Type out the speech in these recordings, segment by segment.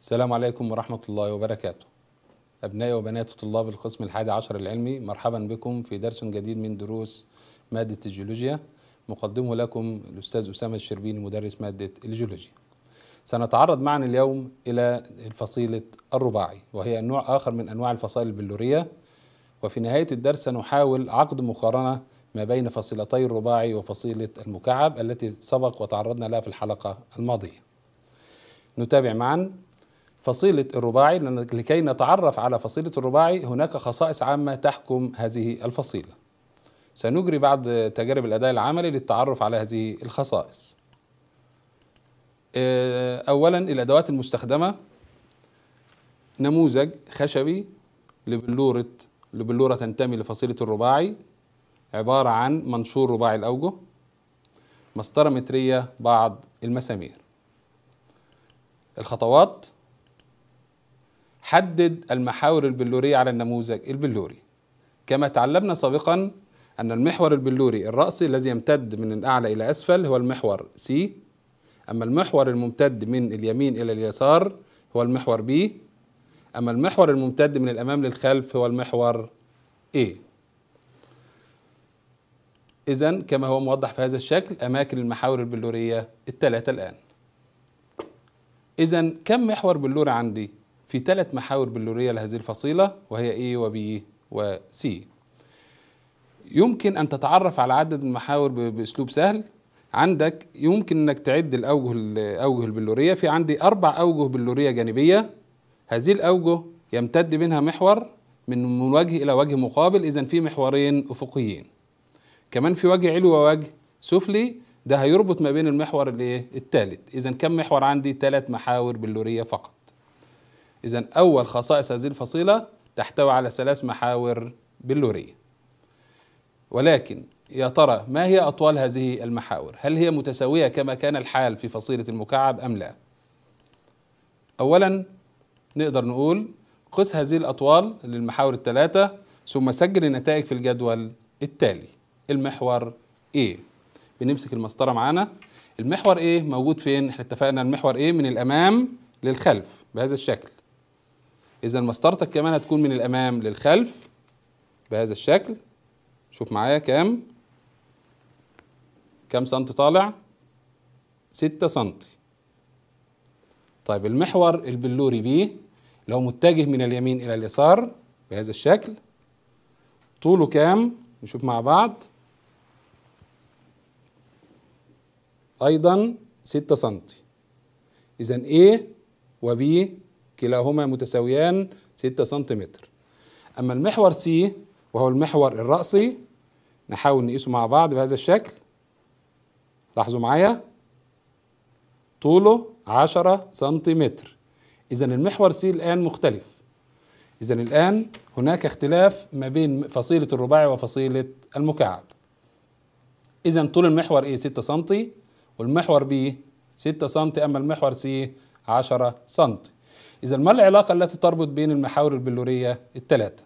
السلام عليكم ورحمة الله وبركاته أبنائي وبنات طلاب القسم الحادي عشر العلمي مرحبا بكم في درس جديد من دروس مادة الجيولوجيا مقدمه لكم الأستاذ أسامة الشربيني مدرس مادة الجيولوجيا سنتعرض معا اليوم إلى الفصيلة الرباعي وهي نوع آخر من أنواع الفصائل البلورية وفي نهاية الدرس سنحاول عقد مقارنة ما بين فصيلتي الرباعي وفصيلة المكعب التي سبق وتعرضنا لها في الحلقة الماضية نتابع معا فصيلة الرباعي لكي نتعرف على فصيلة الرباعي هناك خصائص عامة تحكم هذه الفصيلة سنجري بعض تجارب الأداء العملي للتعرف على هذه الخصائص آه، أولا الأدوات المستخدمة نموذج خشبي لبلورة لبلورة تنتمي لفصيلة الرباعي عبارة عن منشور رباعي الأوجه مسطرة مترية بعض المسامير الخطوات حدد المحاور البلورية على النموذج البلوري كما تعلمنا سابقا أن المحور البلوري الرأسي الذي يمتد من الأعلى إلى أسفل هو المحور C أما المحور الممتد من اليمين إلى اليسار هو المحور B أما المحور الممتد من الأمام للخلف هو المحور A إذا كما هو موضح في هذا الشكل أماكن المحاور البلورية الثلاثة الآن إذا كم محور بلوري عندي؟ في ثلاث محاور بلورية لهذه الفصيلة وهي A وB وC يمكن أن تتعرف على عدد المحاور بأسلوب سهل عندك يمكن انك تعد الاوجه الاوجه البلوريه في عندي اربع اوجه بلوريه جانبيه هذه الاوجه يمتد منها محور من وجه الى وجه مقابل اذا في محورين افقيين كمان في وجه علوي ووجه سفلي ده هيربط ما بين المحور الايه الثالث اذا كم محور عندي ثلاث محاور بلوريه فقط إذا أول خصائص هذه الفصيلة تحتوي على ثلاث محاور بلورية ولكن يا ترى ما هي أطوال هذه المحاور؟ هل هي متساوية كما كان الحال في فصيلة المكعب أم لا؟ أولا نقدر نقول قس هذه الأطوال للمحاور الثلاثة ثم سجل النتائج في الجدول التالي المحور A بنمسك المسطرة معانا المحور A موجود فين؟ احنا اتفقنا المحور A من الأمام للخلف بهذا الشكل اذا مسطرتك كمان هتكون من الامام للخلف بهذا الشكل شوف معايا كام كام سنتي طالع ستة سنتي طيب المحور البلوري بيه لو متجه من اليمين الى اليسار بهذا الشكل طوله كام نشوف مع بعض ايضا ستة سنتي اذا A و B كلاهما متساويان 6 سنتيمتر أما المحور سي وهو المحور الرأسي نحاول نقيسه مع بعض بهذا الشكل لاحظوا معايا طوله 10 سنتيمتر إذا المحور سي الآن مختلف إذا الآن هناك اختلاف ما بين فصيلة الرباعي وفصيلة المكعب إذا طول المحور إيه 6 سنتي والمحور بي 6 سنتي أما المحور سي 10 سنتي إذا ما العلاقة التي تربط بين المحاور البلورية الثلاثة؟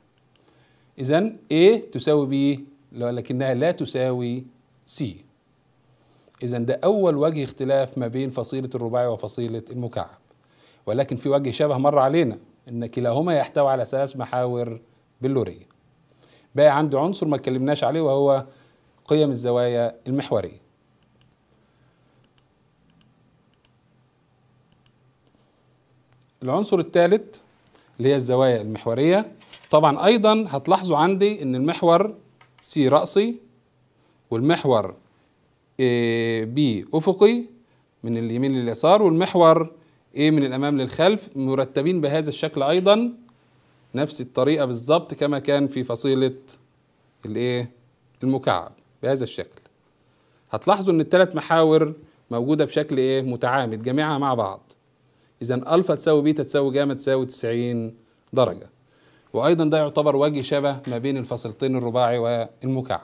إذا A تساوي B لكنها لا تساوي C إذا ده أول وجه اختلاف ما بين فصيلة الرباعي وفصيلة المكعب ولكن في وجه شبه مر علينا إن كلاهما يحتوي على ثلاث محاور بلورية باقي عنده عنصر ما اتكلمناش عليه وهو قيم الزوايا المحورية العنصر الثالث اللي هي الزوايا المحورية طبعا أيضا هتلاحظوا عندي إن المحور سي رأسي والمحور بي أفقي من اليمين لليسار والمحور A من الامام للخلف مرتبين بهذا الشكل ايضا نفس الطريقه بالظبط كما كان في فصيله المكعب بهذا الشكل هتلاحظوا ان الثلاث محاور موجوده بشكل ايه متعامد جميعها مع بعض إذا ألفا تساوي بيتا تساوي جاما تساوي 90 درجة وأيضا ده يعتبر وجه شبه ما بين الفصيلتين الرباعي والمكعب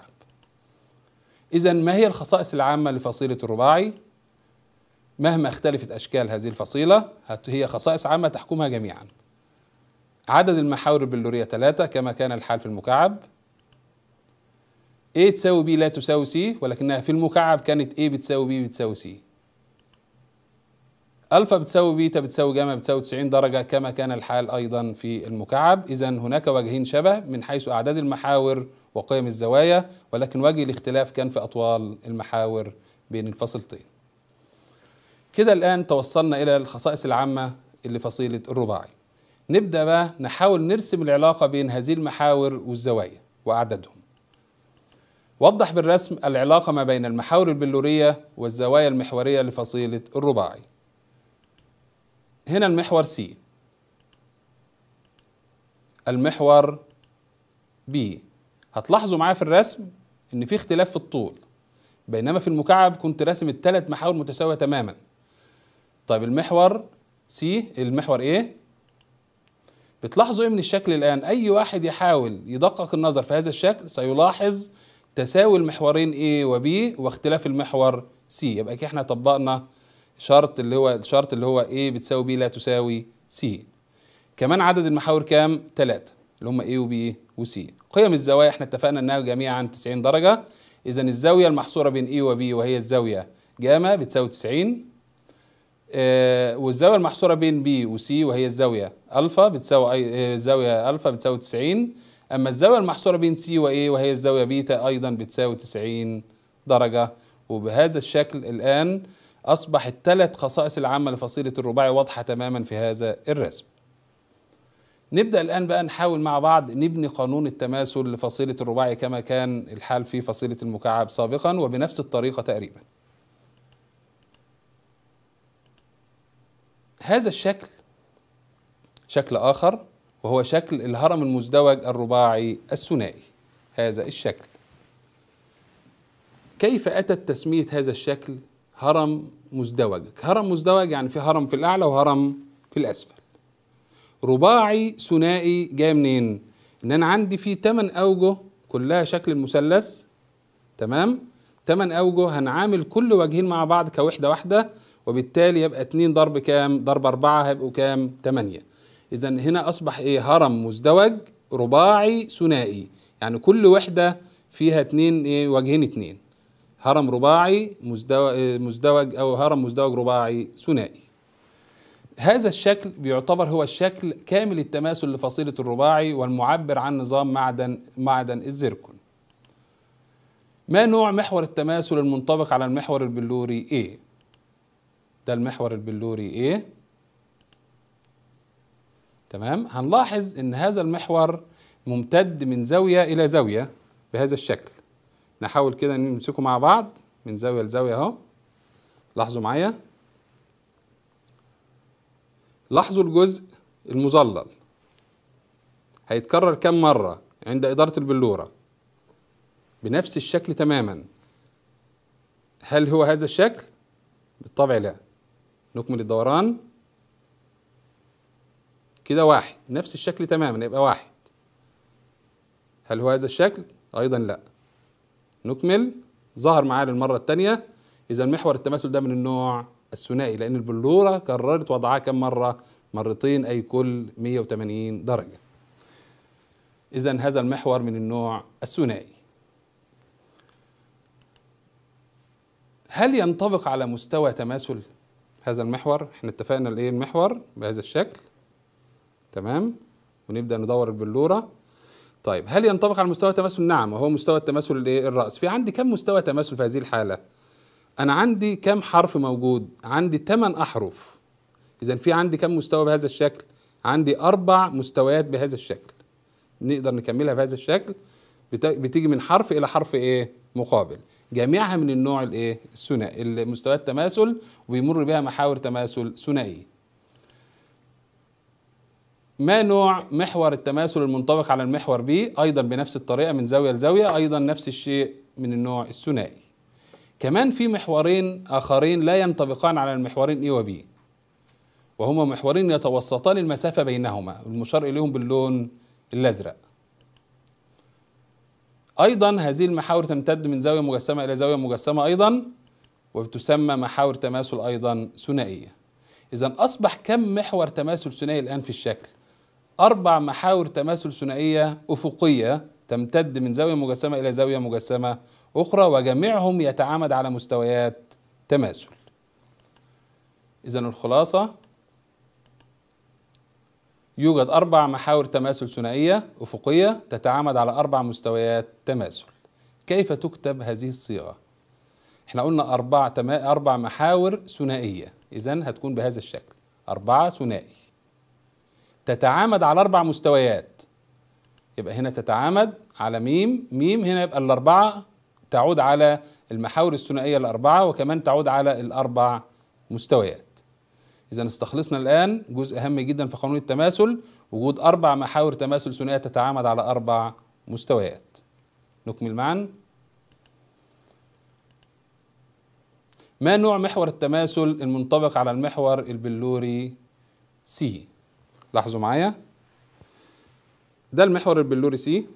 إذا ما هي الخصائص العامة لفصيلة الرباعي؟ مهما اختلفت أشكال هذه الفصيلة هي خصائص عامة تحكمها جميعا عدد المحاور البلورية ثلاثة كما كان الحال في المكعب A تساوي B لا تساوي C ولكنها في المكعب كانت A بتساوي B بتساوي C ألفا بتساوي بيتا بتساوي جاما بتساوي 90 درجة كما كان الحال أيضا في المكعب إذا هناك وجهين شبه من حيث أعداد المحاور وقيم الزوايا ولكن وجه الاختلاف كان في أطوال المحاور بين الفصيلتين كده الآن توصلنا إلى الخصائص العامة لفصيلة الرباعي نبدأ بقى نحاول نرسم العلاقة بين هذه المحاور والزوايا وأعدادهم وضح بالرسم العلاقة ما بين المحاور البلورية والزوايا المحورية لفصيلة الرباعي هنا المحور سي المحور بي هتلاحظوا معايا في الرسم ان في اختلاف في الطول بينما في المكعب كنت راسم الثلاث محاور متساويه تماما طيب المحور سي المحور ايه بتلاحظوا ايه من الشكل الان اي واحد يحاول يدقق النظر في هذا الشكل سيلاحظ تساوي المحورين A وB واختلاف المحور C يبقى كده احنا طبقنا شرط اللي هو الشرط اللي هو A بتساوي B لا تساوي C كمان عدد المحاور كام؟ ثلاثة اللي هم A و B و C قيم الزوايا احنا اتفقنا انها جميعا 90 درجة اذا الزاوية المحصورة بين A و B وهي الزاوية جاما بتساوي 90 آه والزاوية المحصورة بين B و C وهي الزاوية ألفا بتساوي آه، الزاوية ألفا بتساوي 90 أما الزاوية المحصورة بين C و A وهي الزاوية بيتا أيضا بتساوي 90 درجة وبهذا الشكل الآن أصبح الثلاث خصائص العامة لفصيلة الرباعي واضحة تماما في هذا الرسم نبدأ الآن بقى نحاول مع بعض نبني قانون التماثل لفصيلة الرباعي كما كان الحال في فصيلة المكعب سابقا وبنفس الطريقة تقريبا هذا الشكل شكل آخر وهو شكل الهرم المزدوج الرباعي الثنائي هذا الشكل كيف أتت تسمية هذا الشكل هرم مزدوج هرم مزدوج يعني في هرم في الأعلى وهرم في الأسفل رباعي ثنائي جاي منين إن أنا عندي فيه 8 أوجه كلها شكل المثلث تمام 8 أوجه هنعامل كل وجهين مع بعض كوحدة واحدة وبالتالي يبقى 2 ضرب كام ضرب 4 هيبقوا كام 8 إذا هنا أصبح إيه هرم مزدوج رباعي ثنائي يعني كل وحدة فيها اتنين ايه وجهين اتنين هرم رباعي مزدوج, أو هرم مزدوج رباعي ثنائي هذا الشكل بيعتبر هو الشكل كامل التماثل لفصيلة الرباعي والمعبر عن نظام معدن معدن الزيركون ما نوع محور التماثل المنطبق على المحور البلوري A ده المحور البلوري A تمام هنلاحظ ان هذا المحور ممتد من زاوية الى زاوية بهذا الشكل نحاول كده نمسكه مع بعض من زاوية لزاوية اهو لاحظوا معايا لاحظوا الجزء المظلل هيتكرر كم مرة عند إدارة البلورة بنفس الشكل تماما هل هو هذا الشكل؟ بالطبع لا نكمل الدوران كده واحد نفس الشكل تماما يبقى واحد هل هو هذا الشكل؟ أيضا لا نكمل ظهر معاه للمرة الثانية إذا محور التماثل ده من النوع الثنائي لأن البلورة كررت وضعها كم مرة؟ مرتين أي كل 180 درجة إذا هذا المحور من النوع الثنائي هل ينطبق على مستوى تماثل هذا المحور؟ احنا اتفقنا الإيه المحور بهذا الشكل تمام ونبدأ ندور البلورة طيب هل ينطبق على مستوى التماثل؟ نعم هو مستوى التماثل الرأس في عندي كم مستوى تماثل في هذه الحالة؟ أنا عندي كم حرف موجود؟ عندي 8 أحرف إذا في عندي كم مستوى بهذا الشكل؟ عندي أربع مستويات بهذا الشكل نقدر نكملها بهذا الشكل بتيجي من حرف إلى حرف إيه؟ مقابل جميعها من النوع الإيه؟ الثنائي مستويات تماثل وبيمر بها محاور تماثل ثنائي ما نوع محور التماثل المنطبق على المحور B أيضا بنفس الطريقة من زاوية لزاوية أيضا نفس الشيء من النوع الثنائي كمان في محورين آخرين لا ينطبقان على المحورين A إيه وبي وهما محورين يتوسطان المسافة بينهما المشار إليهم باللون الأزرق أيضا هذه المحاور تمتد من زاوية مجسمة إلى زاوية مجسمة أيضا وتسمى محاور تماثل أيضا ثنائية إذا أصبح كم محور تماثل ثنائي الآن في الشكل أربع محاور تماثل ثنائية أفقية تمتد من زاوية مجسمة إلى زاوية مجسمة أخرى وجميعهم يتعامد على مستويات تماثل إذا الخلاصة يوجد أربع محاور تماثل ثنائية أفقية تتعامد على أربع مستويات تماثل كيف تكتب هذه الصيغة؟ احنا قلنا أربع, تما... أربع محاور ثنائية إذا هتكون بهذا الشكل أربعة ثنائي تتعامد على أربع مستويات يبقى هنا تتعامد على ميم ميم هنا يبقى الأربعة تعود على المحاور الثنائية الأربعة وكمان تعود على الأربع مستويات إذا استخلصنا الآن جزء اهم جدا في قانون التماثل وجود أربع محاور تماثل ثنائية تتعامد على أربع مستويات نكمل معا ما نوع محور التماثل المنطبق على المحور البلوري سي لاحظوا معايا ده المحور البلوري سي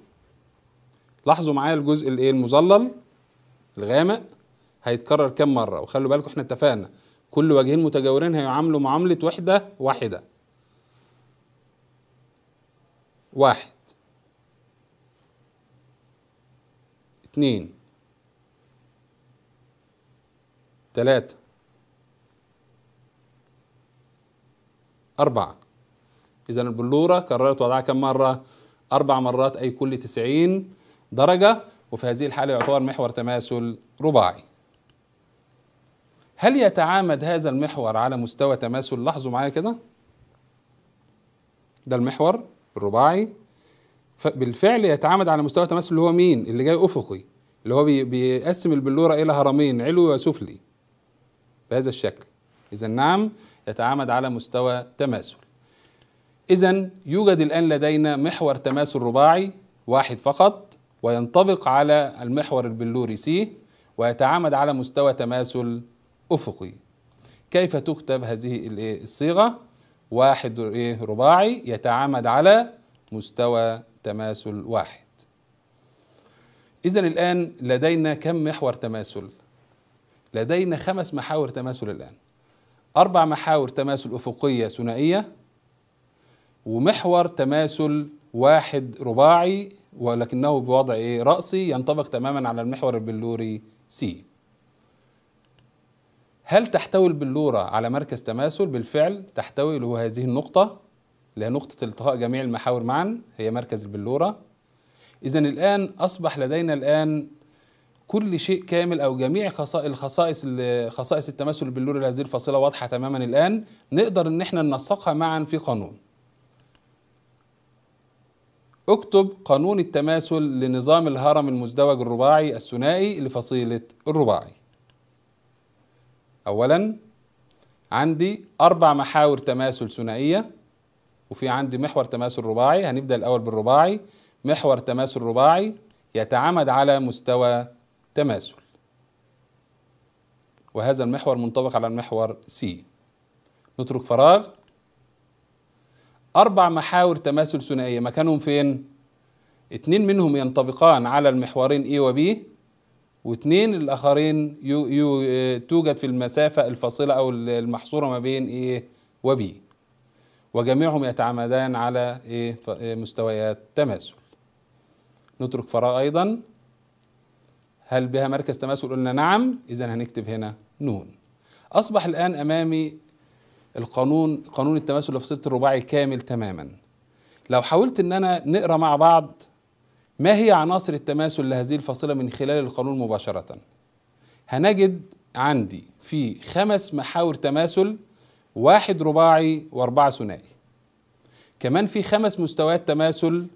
لاحظوا معايا الجزء الايه المظلل الغامق هيتكرر كام مره وخلوا بالكم احنا اتفقنا كل وجهين متجاورين هيعاملوا معامله وحده واحده واحد اتنين تلاتة أربعة إذا البلورة كررت وضعها كم مرة؟ أربع مرات أي كل 90 درجة وفي هذه الحالة يعتبر محور تماثل رباعي هل يتعامد هذا المحور على مستوى تماثل لاحظوا معايا كده ده المحور الرباعي بالفعل يتعامد على مستوى تماثل اللي هو مين اللي جاي أفقي اللي هو بيقسم البلورة إلى هرمين علوي وسفلي بهذا الشكل إذا نعم يتعامد على مستوى تماثل إذا يوجد الآن لدينا محور تماثل رباعي واحد فقط وينطبق على المحور البلوري سي ويتعامد على مستوى تماثل أفقي كيف تكتب هذه إيه، الصيغة؟ واحد إيه، رباعي يتعامد على مستوى تماثل واحد إذا الآن لدينا كم محور تماثل؟ لدينا خمس محاور تماثل الآن أربع محاور تماثل أفقية ثنائية ومحور تماثل واحد رباعي ولكنه بوضع ايه رأسي ينطبق تماما على المحور البلوري سي هل تحتوي البلورة على مركز تماثل؟ بالفعل تحتوي اللي هو هذه النقطة اللي هي نقطة التقاء جميع المحاور معا هي مركز البلورة إذا الآن أصبح لدينا الآن كل شيء كامل أو جميع خصائص خصائص التماثل البلوري لهذه الفصيلة واضحة تماما الآن نقدر إن احنا ننسقها معا في قانون اكتب قانون التماثل لنظام الهرم المزدوج الرباعي الثنائي لفصيلة الرباعي أولا عندي أربع محاور تماثل ثنائية وفي عندي محور تماثل رباعي هنبدأ الأول بالرباعي محور تماثل رباعي يتعامد على مستوى تماثل وهذا المحور منطبق على المحور سي نترك فراغ أربع محاور تماثل ثنائية مكانهم فين؟ اتنين منهم ينطبقان على المحورين A و B واتنين الآخرين يو يو توجد في المسافة الفاصلة أو المحصورة ما بين A و B وجميعهم يتعامدان على مستويات تماثل نترك فراغ أيضا هل بها مركز تماثل؟ قلنا نعم إذا هنكتب هنا نون أصبح الآن أمامي القانون قانون التماثل لفصيله الرباعي كامل تماما لو حاولت ان انا نقرا مع بعض ما هي عناصر التماثل لهذه الفصيله من خلال القانون مباشره هنجد عندي في خمس محاور تماثل واحد رباعي واربعه ثنائي كمان في خمس مستويات تماثل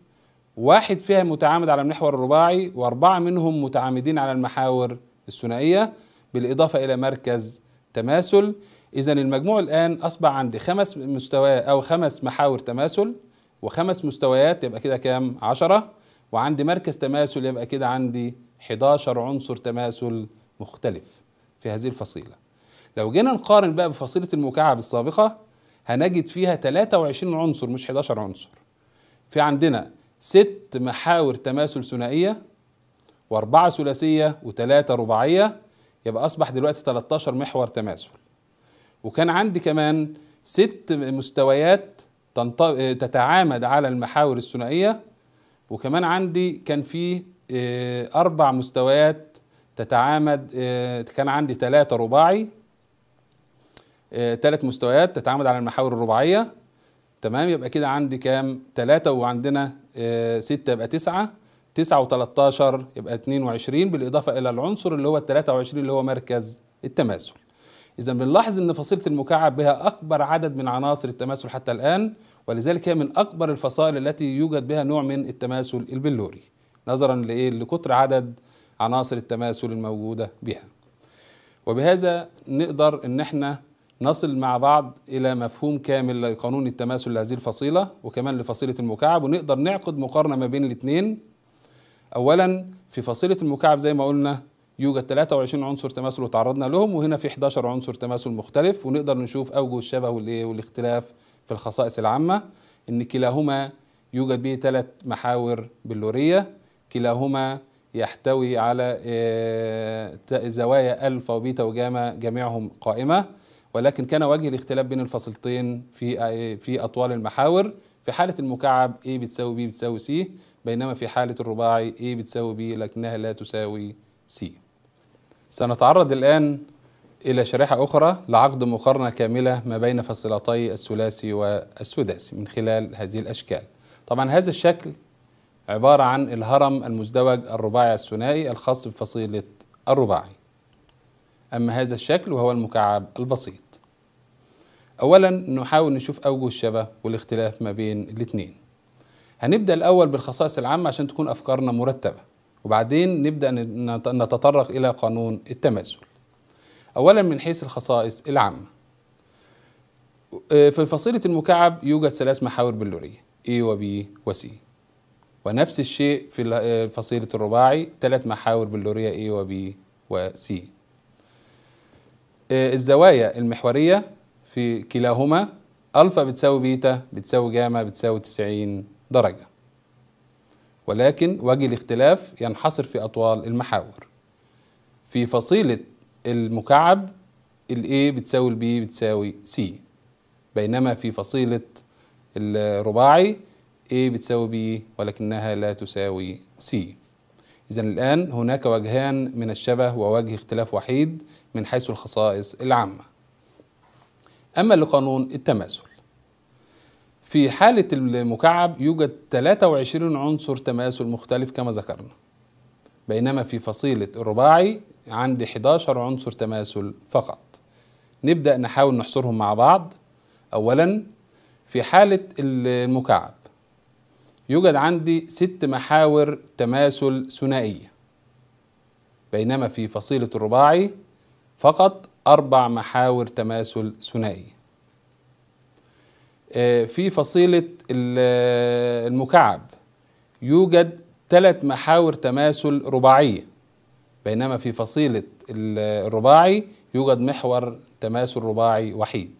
واحد فيها متعامد على المحور الرباعي واربعه منهم متعامدين على المحاور الثنائيه بالاضافه الى مركز تماثل إذا المجموع الآن أصبح عندي خمس مستوى أو خمس محاور تماثل وخمس مستويات يبقى كده كام؟ 10 وعندي مركز تماثل يبقى كده عندي 11 عنصر تماثل مختلف في هذه الفصيلة. لو جينا نقارن بقى بفصيلة المكعب السابقة هنجد فيها 23 عنصر مش 11 عنصر. في عندنا ست محاور تماثل ثنائية وأربعة ثلاثية وثلاثة رباعية يبقى أصبح دلوقتي 13 محور تماثل. وكان عندي كمان ست مستويات تتعامد على المحاور الثنائية وكمان عندي كان في آه، أربع مستويات تتعامد آه، كان عندي ثلاثة رباعي ثلاث آه، مستويات تتعامد على المحاور الرباعية تمام يبقى كده عندي كام ثلاثة وعندنا ستة يبقى تسعة تسعة وتلاتاشر يبقى اتنين وعشرين بالإضافة إلى العنصر اللي هو التلاتة وعشرين اللي هو مركز التماثل إذا بنلاحظ أن فصيلة المكعب بها أكبر عدد من عناصر التماثل حتى الآن ولذلك هي من أكبر الفصائل التي يوجد بها نوع من التماثل البلوري نظرا لإيه لكتر عدد عناصر التماثل الموجودة بها وبهذا نقدر أن احنا نصل مع بعض إلى مفهوم كامل لقانون التماثل لهذه الفصيلة وكمان لفصيلة المكعب ونقدر نعقد مقارنة ما بين الاثنين أولا في فصيلة المكعب زي ما قلنا يوجد 23 عنصر تماثل وتعرضنا لهم وهنا في 11 عنصر تماثل مختلف ونقدر نشوف اوجه الشبه والاختلاف في الخصائص العامه ان كلاهما يوجد به ثلاث محاور بلوريه كلاهما يحتوي على آه، زوايا الفا وبيتا وجاما جميعهم قائمه ولكن كان وجه الاختلاف بين الفصيلتين في آه، في اطوال المحاور في حاله المكعب A بتساوي B بتساوي C بينما في حاله الرباعي A بتساوي B لكنها لا تساوي C سنتعرض الآن إلى شريحة أخرى لعقد مقارنة كاملة ما بين فصيلتي الثلاثي والسداسي من خلال هذه الأشكال طبعا هذا الشكل عبارة عن الهرم المزدوج الرباعي الثنائي الخاص بفصيلة الرباعي أما هذا الشكل وهو المكعب البسيط أولا نحاول نشوف أوجه الشبه والاختلاف ما بين الاثنين هنبدأ الأول بالخصائص العامة عشان تكون أفكارنا مرتبة وبعدين نبدأ نتطرق إلى قانون التماثل أولا من حيث الخصائص العامة آه، في فصيلة المكعب يوجد ثلاث محاور بلورية A و B و C ونفس الشيء في آه، فصيلة الرباعي ثلاث محاور بلورية A و B و C آه، الزوايا المحورية في كلاهما ألفا بتساوي بيتا بتساوي جاما بتساوي 90 درجة ولكن وجه الاختلاف ينحصر في أطوال المحاور في فصيلة المكعب الـ A بتساوي الـ B بتساوي C بينما في فصيلة الرباعي A بتساوي B ولكنها لا تساوي C إذا الآن هناك وجهان من الشبه ووجه اختلاف وحيد من حيث الخصائص العامة أما لقانون التماثل في حالة المكعب يوجد 23 عنصر تماثل مختلف كما ذكرنا بينما في فصيلة الرباعي عندي 11 عنصر تماثل فقط نبدأ نحاول نحصرهم مع بعض أولا في حالة المكعب يوجد عندي ست محاور تماثل ثنائية بينما في فصيلة الرباعي فقط أربع محاور تماثل ثنائية آه، في فصيلة آه، المكعب يوجد ثلاث محاور تماثل رباعية بينما في فصيلة الرباعي يوجد محور تماثل رباعي وحيد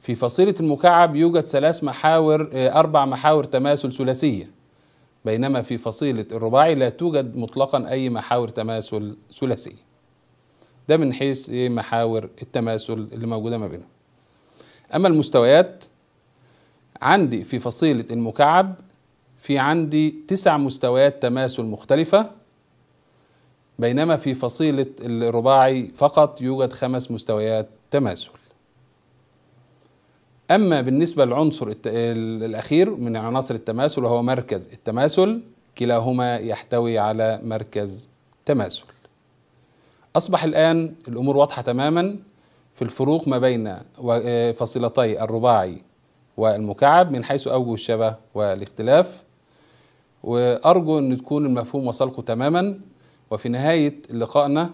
في فصيلة المكعب يوجد ثلاث محاور آه، أربع محاور تماثل ثلاثية بينما في فصيلة الرباعي لا توجد مطلقا أي محاور تماثل ثلاثية ده من حيث إيه؟ محاور التماثل اللي موجودة ما بينهم أما المستويات عندي في فصيلة المكعب في عندي تسع مستويات تماثل مختلفة بينما في فصيلة الرباعي فقط يوجد خمس مستويات تماثل أما بالنسبة للعنصر الأخير من عناصر التماثل وهو مركز التماثل كلاهما يحتوي على مركز تماثل أصبح الآن الأمور واضحة تماما في الفروق ما بين آه، فصيلتي الرباعي والمكعب من حيث أوجه الشبه والاختلاف وأرجو أن تكون المفهوم وصلكم تماما وفي نهاية لقائنا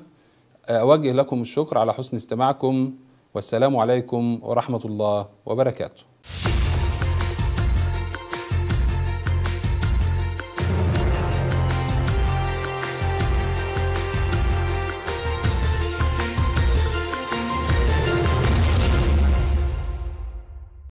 آه، أوجه لكم الشكر على حسن استماعكم والسلام عليكم ورحمة الله وبركاته